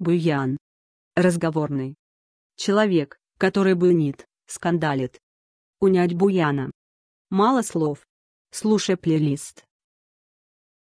Буян. Разговорный. Человек, который буйнит, скандалит. Унять Буяна. Мало слов. Слушай плейлист.